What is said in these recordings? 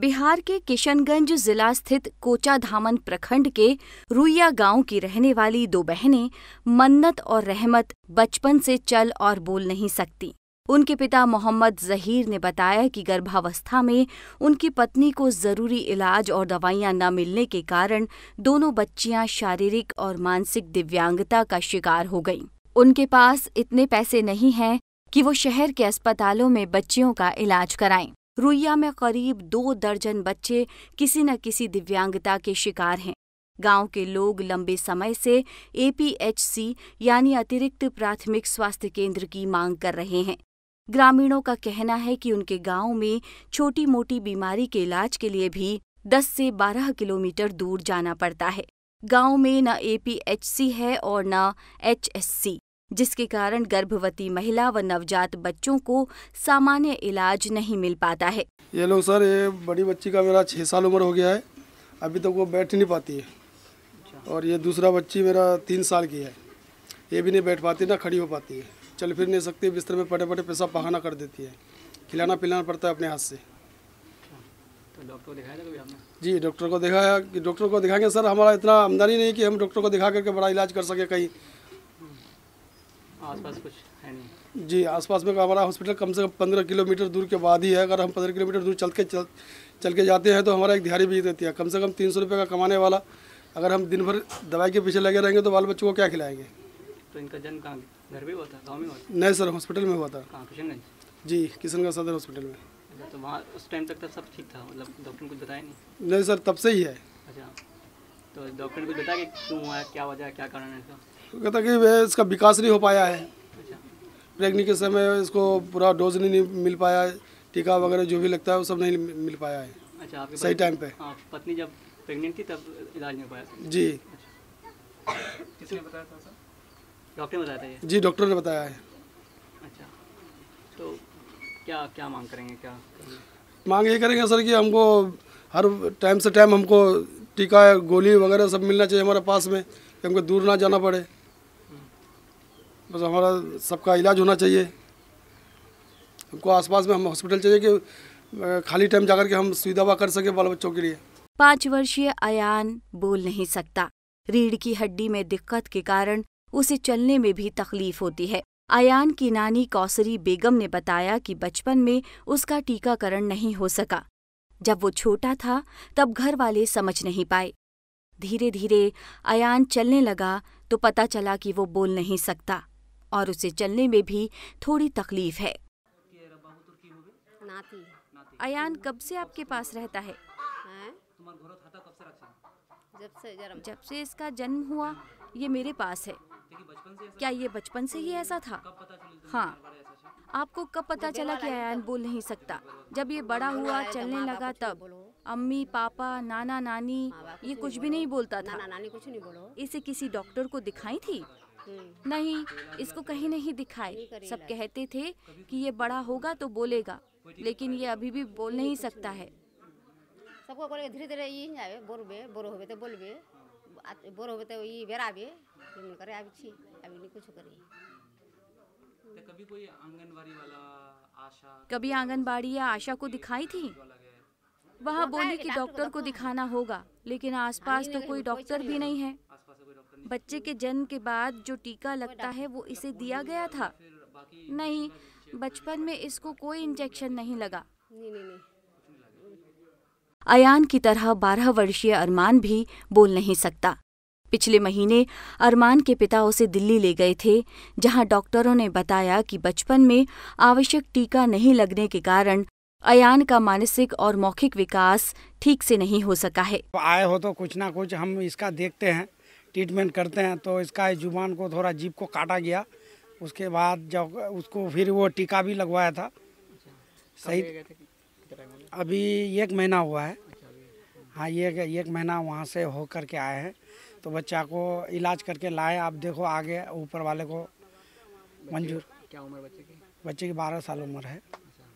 बिहार के किशनगंज जिला स्थित कोचाधामन प्रखंड के रुइया गांव की रहने वाली दो बहनें मन्नत और रहमत बचपन से चल और बोल नहीं सकती उनके पिता मोहम्मद जहीर ने बताया कि गर्भावस्था में उनकी पत्नी को ज़रूरी इलाज और दवाइयां न मिलने के कारण दोनों बच्चियां शारीरिक और मानसिक दिव्यांगता का शिकार हो गईं। उनके पास इतने पैसे नहीं हैं कि वो शहर के अस्पतालों में बच्चियों का इलाज कराएं। रुइया में करीब दो दर्जन बच्चे किसी न किसी दिव्यांगता के शिकार हैं गांव के लोग लंबे समय से एपीएचसी यानी अतिरिक्त प्राथमिक स्वास्थ्य केंद्र की मांग कर रहे हैं ग्रामीणों का कहना है कि उनके गांव में छोटी मोटी बीमारी के इलाज के लिए भी 10 से 12 किलोमीटर दूर जाना पड़ता है गांव में न एपीएचसी है और न एचएससी जिसके कारण गर्भवती महिला व नवजात बच्चों को सामान्य इलाज नहीं मिल पाता है ये लोग सर ये बड़ी बच्ची का मेरा छह साल उम्र हो गया है अभी तक तो वो बैठ नहीं पाती है और ये दूसरा बच्ची मेरा तीन साल की है ये भी नहीं बैठ पाती ना खड़ी हो पाती है चल फिर नहीं सकती बिस्तर में पटे पड़े पैसा पहाना कर देती है खिलाना पिलाना पड़ता है अपने हाथ से तो जी डॉक्टर को दिखाया डॉक्टर को दिखाएंगे सर हमारा इतना आमदनी नहीं कि हम डॉक्टर को दिखा करके बड़ा इलाज कर सके कहीं आसपास कुछ है नहीं जी आसपास में हमारा हॉस्पिटल कम से कम पंद्रह किलोमीटर दूर के बाद ही है अगर हम पंद्रह किलोमीटर दूर चल के चल, चल के जाते हैं तो हमारा एक दिहाड़ी भी देती है कम से कम तीन सौ रुपये का कमाने वाला अगर हम दिन भर दवाई के पीछे लगे रहेंगे तो बाल बच्चों को क्या खिलाएंगे तो इनका जन्म कहाँ घर में हुआ था गाँव में हुआ था नहीं सर हॉस्पिटल में हुआ था किशनगंज जी किशनगंज सदर हॉस्पिटल में अच्छा, तो वहाँ उस टाइम तक तब सब ठीक था मतलब डॉक्टर ने कुछ बताया नहीं नहीं सर तब से ही है अच्छा तो डॉक्टर ने कुछ बताया कि क्यों हुआ है क्या वजह है क्या कारण है इसका कहता कि वह इसका विकास नहीं हो पाया है प्रेगनी के समय इसको पूरा डोज नहीं मिल पाया टीका वगैरह जो भी लगता है वो सब नहीं मिल पाया है अच्छा सही टाइम पे हाँ, पत्नी जब प्रेग्नेंट थी तब इलाज नहीं पाया जी किसने बताया था सर डॉक्टर जी डॉक्टर ने बताया है अच्छा, तो क्या क्या मांग करेंगे क्या मांग ये करेंगे सर कि हमको हर टाइम से टाइम हमको टीका गोली वगैरह सब मिलना चाहिए हमारे पास में कि हमको दूर ना जाना पड़े बस हमारा सबका इलाज होना चाहिए हमको आसपास में हम हॉस्पिटल चाहिए कि खाली टाइम जाकर के हम सुविधा कर सके बाल बच्चों के लिए पाँच वर्षीय अयान बोल नहीं सकता रीढ़ की हड्डी में दिक्कत के कारण उसे चलने में भी तकलीफ होती है आयान की नानी कौसरी बेगम ने बताया कि बचपन में उसका टीकाकरण नहीं हो सका जब वो छोटा था तब घर वाले समझ नहीं पाए धीरे धीरे अयान चलने लगा तो पता चला कि वो बोल नहीं सकता और उसे चलने में भी थोड़ी तकलीफ है अयान कब से आपके पास रहता है जब से जब से इसका जन्म हुआ ये मेरे पास है क्या ये बचपन से ही ऐसा था हाँ आपको कब पता चला कि अयान बोल नहीं सकता जब ये बड़ा हुआ चलने लगा तब अम्मी पापा नाना नानी ये कुछ भी नहीं बोलता था इसे किसी डॉक्टर को दिखाई थी नहीं इसको कहीं नहीं दिखाए सब कहते थे कि ये बड़ा होगा तो बोलेगा लेकिन ये अभी भी बोल नहीं सकता है सबको बोले धीरे धीरे ये जाए बोलबे बोर होबे तो बोल बोलबे बोर होबे तो ये बेरा बेराबे ये करे अभी छी अभी नहीं कुछ करे तो कभी कोई आंगनबाड़ी वाला आशा कभी आंगनबाड़ी या आशा को दिखाई थी वहाँ बोली कि डॉक्टर को दिखाना होगा लेकिन हाँ, आसपास तो कोई डॉक्टर भी नहीं है बच्चे के जन्म के बाद जो टीका लगता है वो इसे दिया गया था नहीं बचपन में इसको कोई इंजेक्शन नहीं लगा नहीं नहीं अयान की तरह बारह वर्षीय अरमान भी बोल नहीं सकता पिछले महीने अरमान के पिता उसे दिल्ली ले गए थे जहां डॉक्टरों ने बताया कि बचपन में आवश्यक टीका नहीं लगने के कारण अयान का मानसिक और मौखिक विकास ठीक से नहीं हो सका है आए हो तो कुछ ना कुछ हम इसका देखते हैं ट्रीटमेंट करते हैं तो इसका जुबान को थोड़ा जीप को काटा गया उसके बाद जब उसको फिर वो टीका भी लगवाया था अच्छा। सही अभी एक महीना हुआ है हाँ ये एक महीना वहाँ से हो कर के आए हैं तो बच्चा को इलाज करके लाए आप देखो आगे ऊपर वाले को मंजूर क्या उम्र बच्चे की बच्चे की बारह साल उम्र है अच्छा।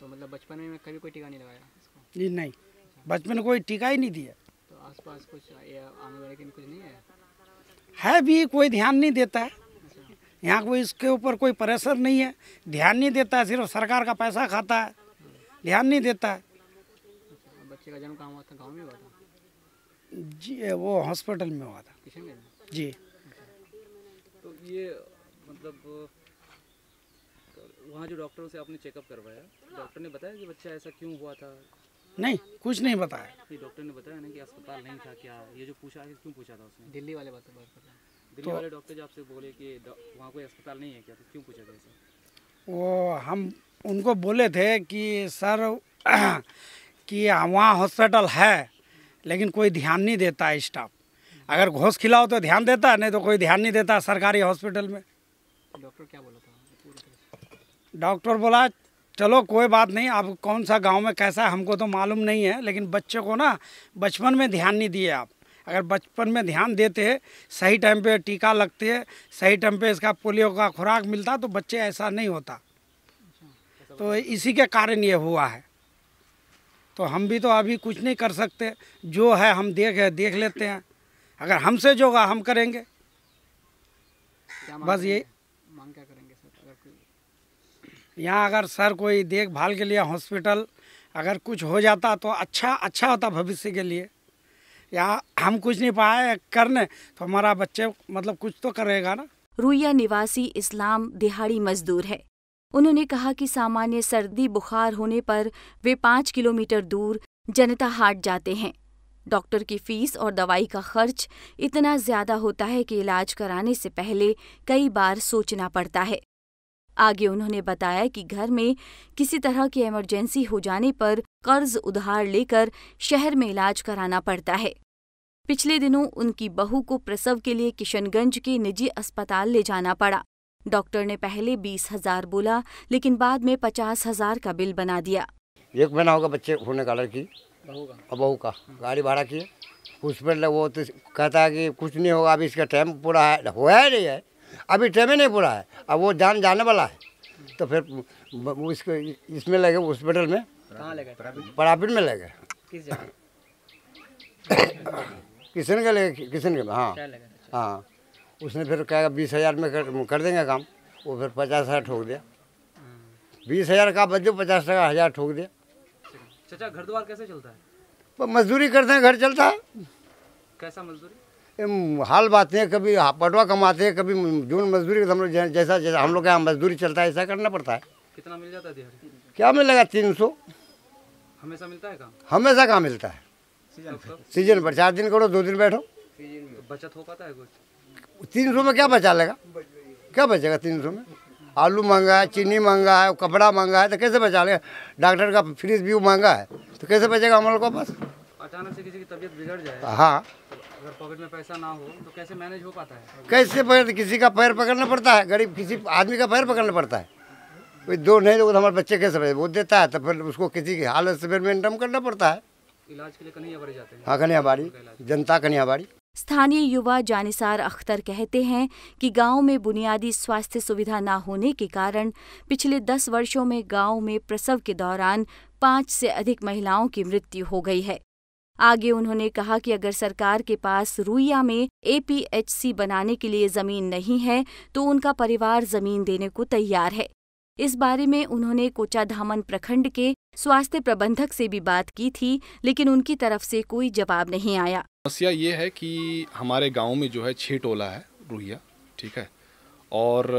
तो मतलब बचपन में कभी कोई टीका नहीं लगाया जी नहीं बचपन कोई टीका ही नहीं दिया आसपास कुछ आने वाले दिन कुछ नहीं है है भी कोई ध्यान नहीं देता है यहाँ कोई इसके ऊपर कोई प्रेशर नहीं है ध्यान नहीं देता है सिर्फ सरकार का पैसा खाता है ध्यान नहीं देता है अच्छा, बच्चे का जन्म कहाँ हुआ था गाँव में हुआ था जी वो हॉस्पिटल में हुआ था जी अच्छा। तो ये मतलब वहाँ जो डॉक्टरों से आपने चेकअप करवाया डॉक्टर ने बताया कि बच्चा ऐसा क्यों हुआ था नहीं कुछ नहीं बताया डॉक्टर ने बताया ना कि अस्पताल नहीं था क्या ये जो पूछा है क्यों पूछा था उसने दिल्ली वाले बात तो बात कर दिल्ली तो- वाले डॉक्टर जो आपसे बोले कि वहाँ कोई अस्पताल नहीं है क्या तो क्यों पूछा था उसने वो हम उनको बोले थे कि सर कि वहाँ हॉस्पिटल है लेकिन कोई ध्यान नहीं देता स्टाफ अगर घोष खिलाओ तो ध्यान देता नहीं तो कोई ध्यान नहीं देता सरकारी हॉस्पिटल में डॉक्टर क्या बोला था डॉक्टर बोला चलो कोई बात नहीं आप कौन सा गांव में कैसा है हमको तो मालूम नहीं है लेकिन बच्चे को ना बचपन में ध्यान नहीं दिए आप अगर बचपन में ध्यान देते सही टाइम पे टीका लगते है सही टाइम पे इसका पोलियो का खुराक मिलता तो बच्चे ऐसा नहीं होता तो इसी के कारण ये हुआ है तो हम भी तो अभी कुछ नहीं कर सकते जो है हम देख देख लेते हैं अगर हमसे जो होगा हम करेंगे बस यही यहाँ अगर सर कोई देखभाल के लिए हॉस्पिटल अगर कुछ हो जाता तो अच्छा अच्छा होता भविष्य के लिए यहाँ हम कुछ नहीं पाए करने तो हमारा बच्चे मतलब कुछ तो करेगा ना रुइया निवासी इस्लाम दिहाड़ी मजदूर है उन्होंने कहा कि सामान्य सर्दी बुखार होने पर वे पाँच किलोमीटर दूर जनता हाट जाते हैं डॉक्टर की फीस और दवाई का खर्च इतना ज्यादा होता है कि इलाज कराने से पहले कई बार सोचना पड़ता है आगे उन्होंने बताया कि घर में किसी तरह की इमरजेंसी हो जाने पर कर्ज उधार लेकर शहर में इलाज कराना पड़ता है पिछले दिनों उनकी बहू को प्रसव के लिए किशनगंज के निजी अस्पताल ले जाना पड़ा डॉक्टर ने पहले बीस हजार बोला लेकिन बाद में पचास हजार का बिल बना दिया एक महीना होगा बच्चे होने का लड़की बहू का गाड़ी भाड़ा की उस पर वो तो कहता है कि कुछ नहीं होगा अभी इसका टाइम पूरा है होया नहीं है अभी टाइम नहीं पूरा है अब वो जान जाने वाला है तो फिर इसको इसमें लगे हॉस्पिटल में प्राइवेट में लगे किशन का लगे किशन के हाँ अच्छा। हाँ उसने फिर कहा बीस हज़ार में कर, कर देंगे काम वो फिर पचास हज़ार ठोक दिया हम्म। बीस हज़ार का बच्चों पचास टका हज़ार ठोक दिया चाचा घर द्वार कैसे चलता है मजदूरी करते हैं घर चलता है कैसा मजदूरी हाल बातें हैं कभी पटवा कमाते हैं कभी जून मजदूरी हम लोग जैसा जैसा हम लोग के यहाँ मजदूरी चलता है ऐसा करना पड़ता है कितना मिल जाता है दिहाड़ी क्या मिलेगा तीन सौ हमेशा मिलता है काम हमेशा कहाँ मिलता है सीजन पर चार दिन करो दो दिन बैठो तो बचत हो पाता है कुछ तीन सौ में क्या बचा लेगा क्या बचेगा तीन सौ में आलू महंगा है चीनी महंगा है कपड़ा महंगा है तो कैसे बचा लेगा डॉक्टर का फ्रीज भी महंगा है तो कैसे बचेगा हम लोग को पास अचानक से किसी की तबीयत बिगड़ जाए हाँ अगर पॉकेट में पैसा ना हो तो कैसे मैनेज हो पाता है कैसे पैर किसी का पैर पकड़ना पड़ता है गरीब किसी आदमी का पैर पकड़ना पड़ता है कोई दो नहीं तो, तो हमारे बच्चे कैसे वो देता है तो फिर उसको किसी की हालत से फिर मेंटेन करना पड़ता है इलाज के लिए कन्हैयाबाड़ी जाते हैं हाँ कन्हैयाबाड़ी जनता कन्हैयाबाड़ी स्थानीय युवा जानिसार अख्तर कहते हैं कि गांव में बुनियादी स्वास्थ्य सुविधा न होने के कारण पिछले दस वर्षों में गांव में प्रसव के दौरान पांच से अधिक महिलाओं की मृत्यु हो गई है आगे उन्होंने कहा कि अगर सरकार के पास रुईया में एपीएचसी बनाने के लिए जमीन नहीं है तो उनका परिवार जमीन देने को तैयार है इस बारे में उन्होंने कोचाधामन प्रखंड के स्वास्थ्य प्रबंधक से भी बात की थी लेकिन उनकी तरफ से कोई जवाब नहीं आया समस्या ये है कि हमारे गांव में जो है छह टोला है रुहिया ठीक है और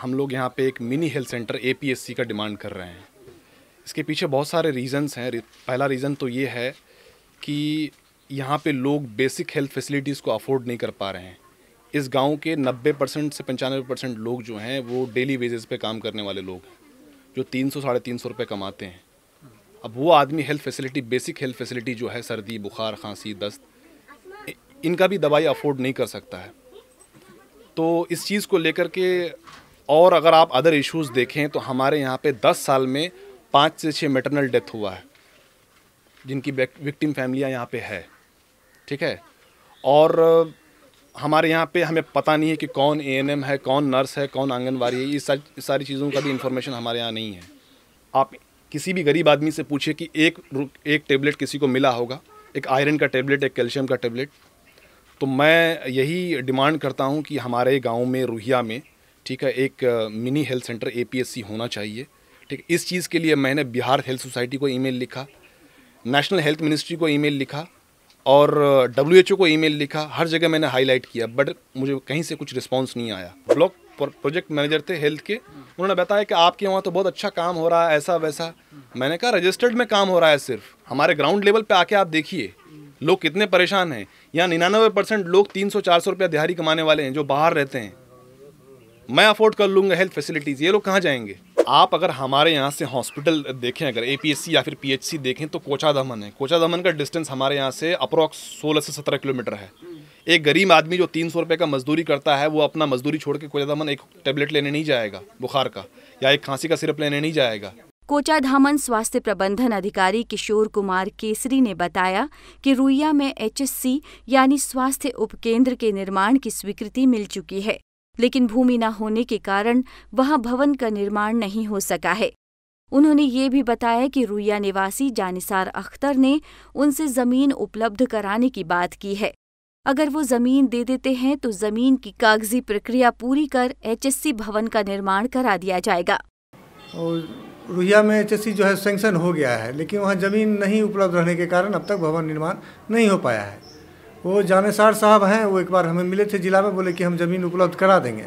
हम लोग यहाँ पे एक मिनी हेल्थ सेंटर एपीएससी का डिमांड कर रहे हैं इसके पीछे बहुत सारे रीजंस हैं पहला रीज़न तो ये है कि यहाँ पे लोग बेसिक हेल्थ फैसिलिटीज़ को अफोर्ड नहीं कर पा रहे हैं इस गांव के 90 परसेंट से पंचानवे परसेंट लोग जो हैं वो डेली वेजेस पे काम करने वाले लोग हैं जो तीन सौ साढ़े तीन सौ रुपये कमाते हैं अब वो आदमी health facility basic health facility जो है सर्दी बुखार खांसी दस्त इनका भी दवाई अफोर्ड नहीं कर सकता है तो इस चीज़ को लेकर के और अगर आप अदर इश्यूज़ देखें तो हमारे यहाँ पे दस साल में पाँच से छः मेटरनल डेथ हुआ है जिनकी विक्टिम फैमिलियाँ यहाँ पे है ठीक है और हमारे यहाँ पे हमें पता नहीं है कि कौन ए है कौन नर्स है कौन आंगनबाड़ी है ये सारी सारी चीज़ों का भी इन्फॉर्मेशन हमारे यहाँ नहीं है आप किसी भी गरीब आदमी से पूछिए कि एक एक टेबलेट किसी को मिला होगा एक आयरन का टेबलेट एक कैल्शियम का टेबलेट तो मैं यही डिमांड करता हूँ कि हमारे गाँव में रूहिया में ठीक है एक मिनी हेल्थ सेंटर ए होना चाहिए ठीक इस चीज़ के लिए मैंने बिहार हेल्थ सोसाइटी को ईमेल लिखा नेशनल हेल्थ मिनिस्ट्री को ईमेल लिखा और डब्ल्यू uh, को ईमेल लिखा हर जगह मैंने हाईलाइट किया बट मुझे कहीं से कुछ रिस्पॉन्स नहीं आया ब्लॉक प्रोजेक्ट मैनेजर थे हेल्थ के उन्होंने बताया कि आपके वहाँ तो बहुत अच्छा काम हो रहा है ऐसा वैसा मैंने कहा रजिस्टर्ड में काम हो रहा है सिर्फ हमारे ग्राउंड लेवल पे आके आप देखिए लोग कितने परेशान हैं यहाँ निन्यानवे परसेंट लोग तीन सौ चार सौ रुपया दिहाड़ी कमाने वाले हैं जो बाहर रहते हैं मैं अफोर्ड कर लूँगा हेल्थ फैसिलिटीज़ ये लोग कहाँ जाएंगे आप अगर हमारे यहाँ से हॉस्पिटल देखें अगर ए या फिर पी देखें तो कोचा दमन है कोचा दमन का डिस्टेंस हमारे यहाँ से अप्रॉक्स सोलह से सत्रह किलोमीटर है एक गरीब आदमी जो तीन सौ रुपये का मजदूरी करता है वो अपना मजदूरी छोड़ के कोचा दमन एक टेबलेट लेने नहीं जाएगा बुखार का या एक खांसी का सिरप लेने नहीं जाएगा कोचा धामन स्वास्थ्य प्रबंधन अधिकारी किशोर कुमार केसरी ने बताया कि रुईया में एचएससी यानी स्वास्थ्य उपकेंद्र के निर्माण की स्वीकृति मिल चुकी है लेकिन भूमि न होने के कारण वहां भवन का निर्माण नहीं हो सका है उन्होंने ये भी बताया कि रुइया निवासी जानिसार अख्तर ने उनसे ज़मीन उपलब्ध कराने की बात की है अगर वो ज़मीन दे देते हैं तो ज़मीन की कागजी प्रक्रिया पूरी कर एचएससी भवन का निर्माण करा दिया जाएगा और रुहिया में एच जो है सेंक्शन हो गया है लेकिन वहाँ ज़मीन नहीं उपलब्ध रहने के कारण अब तक भवन निर्माण नहीं हो पाया है वो जानेसार साहब हैं वो एक बार हमें मिले थे ज़िला में बोले कि हम ज़मीन उपलब्ध करा देंगे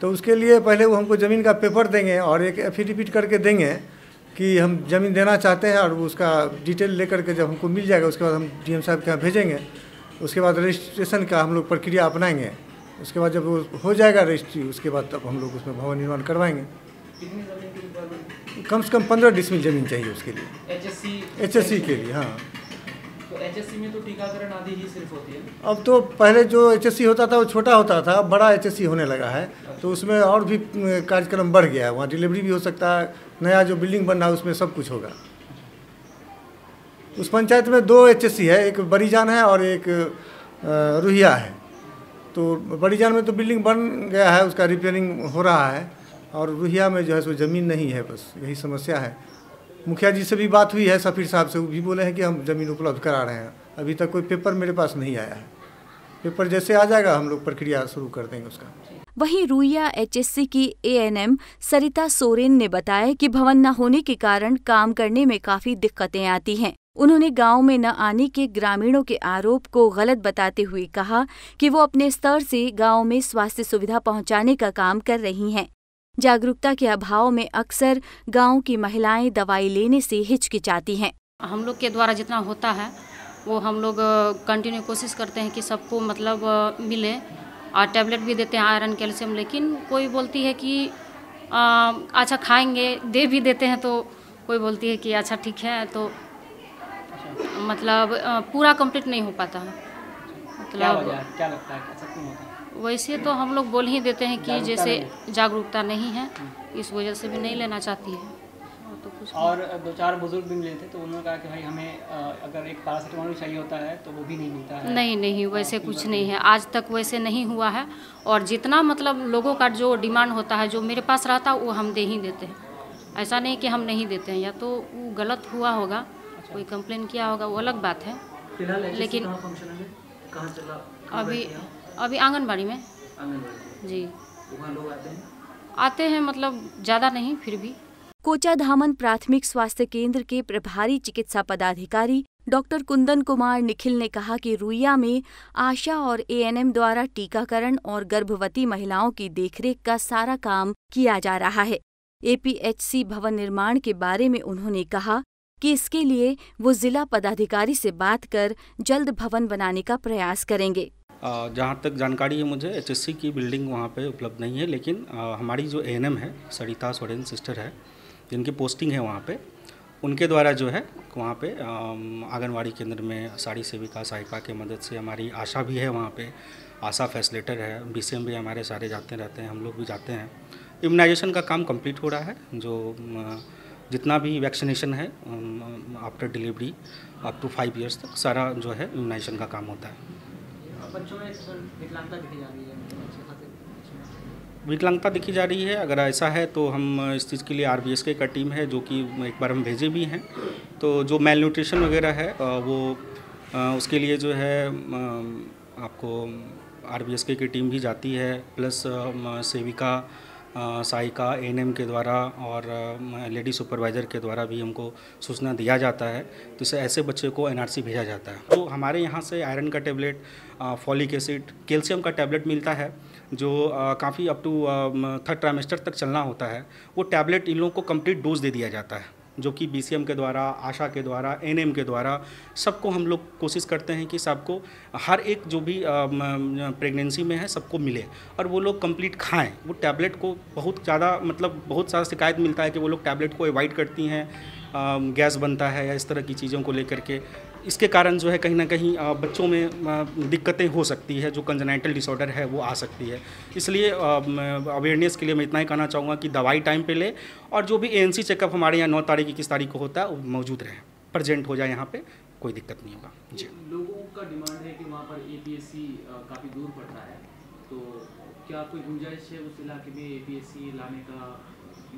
तो उसके लिए पहले वो हमको ज़मीन का पेपर देंगे और एक एफिडेविट करके देंगे कि हम ज़मीन देना चाहते हैं और उसका डिटेल लेकर के जब हमको मिल जाएगा उसके बाद हम डी साहब के यहाँ भेजेंगे उसके बाद रजिस्ट्रेशन का हम लोग प्रक्रिया अपनाएंगे उसके बाद जब वो हो जाएगा रजिस्ट्री उसके बाद तब हम लोग उसमें भवन निर्माण करवाएंगे कम से कम पंद्रह डिसमिल ज़मीन चाहिए उसके लिए एच एस के लिए हाँ तो तो अब तो पहले जो सी होता था वो छोटा होता था अब बड़ा सी होने लगा है तो उसमें और भी कार्यक्रम बढ़ गया है वहाँ डिलीवरी भी हो सकता है नया जो बिल्डिंग बन रहा है उसमें सब कुछ होगा उस पंचायत में दो सी है एक बरीजान है और एक रूहिया है तो बरीजान में तो बिल्डिंग बन गया है उसका रिपेयरिंग हो रहा है और रूहिया में जो है सो ज़मीन नहीं है बस यही समस्या है मुखिया जी से भी बात हुई है सफ़ीर साहब से वो भी बोले हैं कि हम ज़मीन उपलब्ध करा रहे हैं अभी तक कोई पेपर मेरे पास नहीं आया है पेपर जैसे आ जाएगा हम लोग प्रक्रिया शुरू कर देंगे उसका वहीं रुईया एचएससी की एएनएम सरिता सोरेन ने बताया कि भवन न होने के कारण काम करने में काफी दिक्कतें आती हैं उन्होंने गांव में न आने के ग्रामीणों के आरोप को गलत बताते हुए कहा कि वो अपने स्तर से गांव में स्वास्थ्य सुविधा पहुंचाने का काम कर रही हैं जागरूकता के अभाव में अक्सर गांव की महिलाएं दवाई लेने से हिचकिचाती हैं हम लोग के द्वारा जितना होता है वो हम लोग कंटिन्यू कोशिश करते हैं कि सबको मतलब मिले और टैबलेट भी देते हैं आयरन कैल्शियम लेकिन कोई बोलती है कि आ, अच्छा खाएंगे दे भी देते हैं तो कोई बोलती है कि अच्छा ठीक है तो मतलब पूरा कंप्लीट नहीं हो पाता मतलब क्या, क्या लगता है अच्छा क्यों होता है वैसे तो हम लोग बोल ही देते हैं कि जैसे जागरूकता नहीं है हाँ। इस वजह से भी नहीं लेना चाहती है तो कुछ और दो चार बुजुर्ग भी मिले थे तो उन्होंने कहा कि भाई हमें अगर एक पैरासीटामोल भी चाहिए होता है तो वो भी नहीं मिलता है नहीं नहीं हाँ, वैसे तो कुछ नहीं है आज तक वैसे नहीं हुआ है और जितना मतलब लोगों का जो डिमांड होता है जो मेरे पास रहता वो हम दे ही देते हैं ऐसा नहीं कि हम नहीं देते हैं या तो वो गलत हुआ होगा अच्छा। कोई कंप्लेन किया होगा वो अलग बात है लेकिन अभी अभी आंगनबाड़ी में जी लोग आते हैं आते हैं मतलब ज़्यादा नहीं फिर भी कोचा धामन प्राथमिक स्वास्थ्य केंद्र के प्रभारी चिकित्सा पदाधिकारी डॉक्टर कुंदन कुमार निखिल ने कहा कि रुईया में आशा और एएनएम द्वारा टीकाकरण और गर्भवती महिलाओं की देखरेख का सारा काम किया जा रहा है एपीएचसी भवन निर्माण के बारे में उन्होंने कहा कि इसके लिए वो जिला पदाधिकारी से बात कर जल्द भवन बनाने का प्रयास करेंगे जहाँ तक जानकारी है मुझे एच की बिल्डिंग वहाँ पर उपलब्ध नहीं है लेकिन हमारी जो ए है सरिता सोरेन सिस्टर है जिनकी पोस्टिंग है वहाँ पर उनके द्वारा जो है वहाँ पे आंगनवाड़ी केंद्र में साड़ी सेविका सहायिका के मदद से हमारी आशा भी है वहाँ पे आशा फैसिलेटर है बी भी हमारे सारे जाते रहते हैं हम लोग भी जाते हैं इम्यूनाइजेशन का काम कंप्लीट हो रहा है जो जितना भी वैक्सीनेशन है after delivery up to five years तक सारा जो है इम्यूनाइजेशन का काम होता है विकलांगता दिखी मतलब जा रही है अगर ऐसा है तो हम इस चीज़ के लिए आर बी के का टीम है जो कि एक बार हम भेजे भी हैं तो जो मेल न्यूट्रिशन वगैरह है वो उसके लिए जो है आपको आर बी एस की टीम भी जाती है प्लस सेविका साइका एन के द्वारा और लेडी सुपरवाइज़र के द्वारा भी हमको सूचना दिया जाता है तो इसे ऐसे बच्चे को एन भेजा जाता है तो हमारे यहाँ से आयरन का टेबलेट फॉलिक एसिड कैल्शियम का टैबलेट मिलता है जो काफ़ी अप टू थर्ड ट्राइमेस्टर तक चलना होता है वो टैबलेट इन लोगों को कम्प्लीट डोज दे दिया जाता है जो कि बी के द्वारा आशा के द्वारा एन के द्वारा सबको हम लोग कोशिश करते हैं कि सबको हर एक जो भी प्रेगनेंसी में है सबको मिले और वो लोग कंप्लीट खाएं वो टैबलेट को बहुत ज़्यादा मतलब बहुत सारा शिकायत मिलता है कि वो लोग टैबलेट को अवॉइड करती हैं गैस बनता है या इस तरह की चीज़ों को लेकर के इसके कारण जो है कहीं ना कहीं बच्चों में दिक्कतें हो सकती है जो कंजनाइटल डिसऑर्डर है वो आ सकती है इसलिए अवेयरनेस के लिए मैं इतना ही कहना चाहूँगा कि दवाई टाइम पे ले और जो भी एएनसी चेकअप हमारे यहाँ नौ तारीख इक्कीस तारीख को होता है वो मौजूद रहे प्रजेंट हो जाए यहाँ पर कोई दिक्कत नहीं होगा जी लोगों का डिमांड है कि वहाँ पर ए काफ़ी दूर पड़ता है तो क्या कोई गुंजाइश है उस इलाके में ए लाने का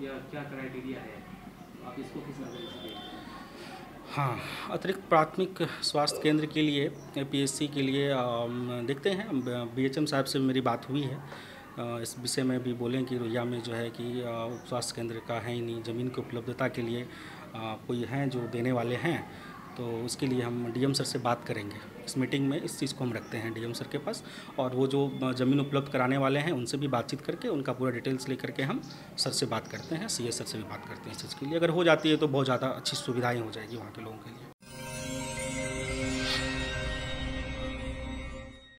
या क्या क्राइटेरिया है आप इसको हाँ अतिरिक्त प्राथमिक स्वास्थ्य केंद्र के लिए पीएचसी के लिए देखते हैं बीएचएम साहब से मेरी बात हुई है इस विषय में भी बोलें कि रोहिया में जो है कि स्वास्थ्य केंद्र का है ही नहीं ज़मीन की उपलब्धता के लिए कोई हैं जो देने वाले हैं तो उसके लिए हम डीएम सर से बात करेंगे इस मीटिंग में इस चीज़ को हम रखते हैं डीएम सर के पास और वो जो ज़मीन उपलब्ध कराने वाले हैं उनसे भी बातचीत करके उनका पूरा डिटेल्स लेकर के हम सर से बात करते हैं सी सर से भी बात करते हैं इस चीज़ के लिए अगर हो जाती है तो बहुत ज़्यादा अच्छी सुविधाएँ हो जाएगी वहाँ के लोगों के लिए